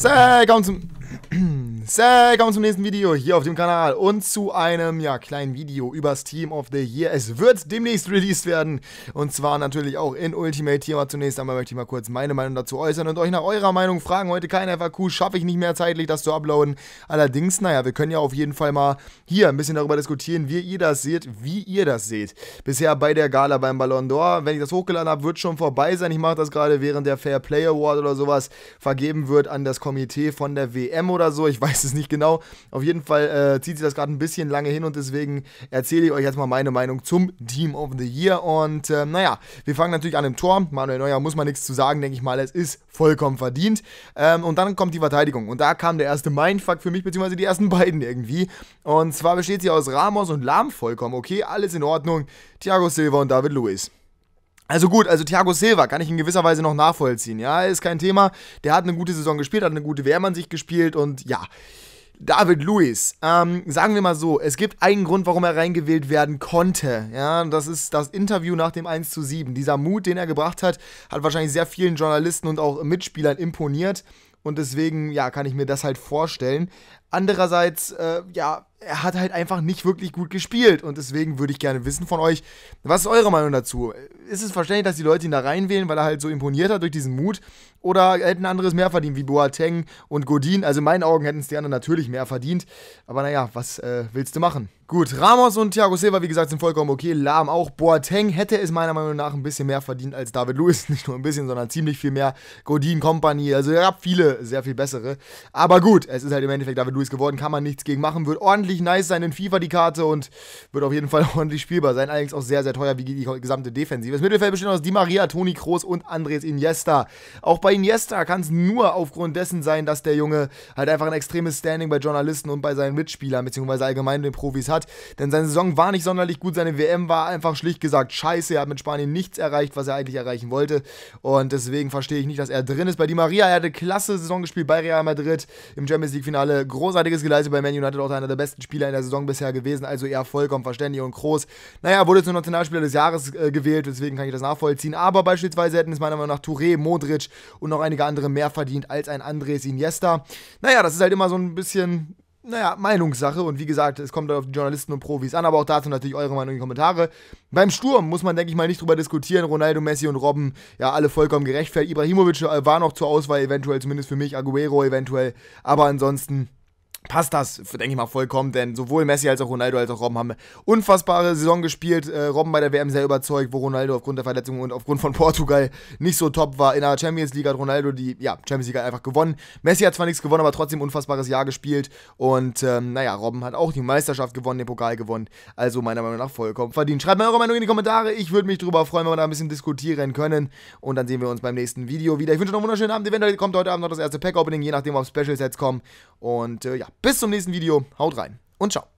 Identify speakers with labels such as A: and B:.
A: Sehr ganz willkommen zum nächsten Video hier auf dem Kanal und zu einem ja, kleinen Video übers Team of the Year. Es wird demnächst released werden und zwar natürlich auch in Ultimate Team. Aber zunächst einmal möchte ich mal kurz meine Meinung dazu äußern und euch nach eurer Meinung fragen. Heute kein FAQ, schaffe ich nicht mehr zeitlich, das zu uploaden. Allerdings, naja, wir können ja auf jeden Fall mal hier ein bisschen darüber diskutieren, wie ihr das seht, wie ihr das seht. Bisher bei der Gala beim Ballon d'Or, wenn ich das hochgeladen habe, wird schon vorbei sein. Ich mache das gerade während der Fair Play Award oder sowas vergeben wird an das Komitee von der WM oder so. Ich weiß weiß es nicht genau. Auf jeden Fall äh, zieht sich das gerade ein bisschen lange hin und deswegen erzähle ich euch jetzt mal meine Meinung zum Team of the Year. Und äh, naja, wir fangen natürlich an im Tor. Manuel Neuer muss man nichts zu sagen, denke ich mal. Es ist vollkommen verdient. Ähm, und dann kommt die Verteidigung. Und da kam der erste Mindfuck für mich, beziehungsweise die ersten beiden irgendwie. Und zwar besteht sie aus Ramos und Lahm vollkommen okay. Alles in Ordnung. Thiago Silva und David Luiz. Also gut, also Thiago Silva kann ich in gewisser Weise noch nachvollziehen. Ja, ist kein Thema. Der hat eine gute Saison gespielt, hat eine gute WM sich gespielt und ja. David Luiz, ähm, sagen wir mal so, es gibt einen Grund, warum er reingewählt werden konnte. Ja, das ist das Interview nach dem 1 zu 7. Dieser Mut, den er gebracht hat, hat wahrscheinlich sehr vielen Journalisten und auch Mitspielern imponiert. Und deswegen, ja, kann ich mir das halt vorstellen. Andererseits, äh, ja, er hat halt einfach nicht wirklich gut gespielt. Und deswegen würde ich gerne wissen von euch, was ist eure Meinung dazu? ist es verständlich, dass die Leute ihn da reinwählen, weil er halt so imponiert hat durch diesen Mut oder hätten anderes mehr verdient, wie Boateng und Godin. Also in meinen Augen hätten es die anderen natürlich mehr verdient. Aber naja, was äh, willst du machen? Gut, Ramos und Thiago Silva, wie gesagt, sind vollkommen okay. Lahm auch. Boateng hätte es meiner Meinung nach ein bisschen mehr verdient als David Lewis. Nicht nur ein bisschen, sondern ziemlich viel mehr. Godin Company. Also ihr habt viele sehr viel bessere. Aber gut, es ist halt im Endeffekt David Lewis geworden. Kann man nichts gegen machen. Wird ordentlich nice sein in FIFA die Karte und wird auf jeden Fall ordentlich spielbar sein. Allerdings auch sehr, sehr teuer wie die gesamte Defensive. Das Mittelfeld besteht aus Di Maria, Toni Kroos und Andres Iniesta. Auch bei bei Iniesta kann es nur aufgrund dessen sein, dass der Junge halt einfach ein extremes Standing bei Journalisten und bei seinen Mitspielern, beziehungsweise allgemein den Profis hat. Denn seine Saison war nicht sonderlich gut, seine WM war einfach schlicht gesagt scheiße. Er hat mit Spanien nichts erreicht, was er eigentlich erreichen wollte. Und deswegen verstehe ich nicht, dass er drin ist. Bei Di Maria, er hatte klasse Saison gespielt bei Real Madrid im Champions League-Finale. Großartiges geleistet bei Man United, auch einer der besten Spieler in der Saison bisher gewesen. Also eher vollkommen verständlich und groß. Naja, wurde zum Nationalspieler des Jahres äh, gewählt, deswegen kann ich das nachvollziehen. Aber beispielsweise hätten es meiner Meinung nach Touré, Modric und noch einige andere mehr verdient als ein Andres Iniesta. Naja, das ist halt immer so ein bisschen naja, Meinungssache. Und wie gesagt, es kommt auf die Journalisten und Profis an, aber auch dazu natürlich eure Meinung in die Kommentare. Beim Sturm muss man, denke ich mal, nicht drüber diskutieren. Ronaldo, Messi und Robben, ja, alle vollkommen gerechtfertigt. Ibrahimovic äh, war noch zur Auswahl, eventuell, zumindest für mich, Aguero eventuell. Aber ansonsten passt das, denke ich mal, vollkommen, denn sowohl Messi als auch Ronaldo als auch Robben haben unfassbare Saison gespielt. Äh, Robben bei der WM sehr überzeugt, wo Ronaldo aufgrund der Verletzung und aufgrund von Portugal nicht so top war. In der Champions League hat Ronaldo die ja, Champions League halt einfach gewonnen. Messi hat zwar nichts gewonnen, aber trotzdem ein unfassbares Jahr gespielt. Und ähm, naja, Robben hat auch die Meisterschaft gewonnen, den Pokal gewonnen. Also meiner Meinung nach vollkommen verdient. Schreibt mir eure Meinung in die Kommentare. Ich würde mich darüber freuen, wenn wir da ein bisschen diskutieren können. Und dann sehen wir uns beim nächsten Video wieder. Ich wünsche noch einen wunderschönen Abend. Eventuell kommt heute Abend noch das erste Pack-Opening, je nachdem, ob Special-Sets kommen. Und äh, ja, bis zum nächsten Video. Haut rein und ciao.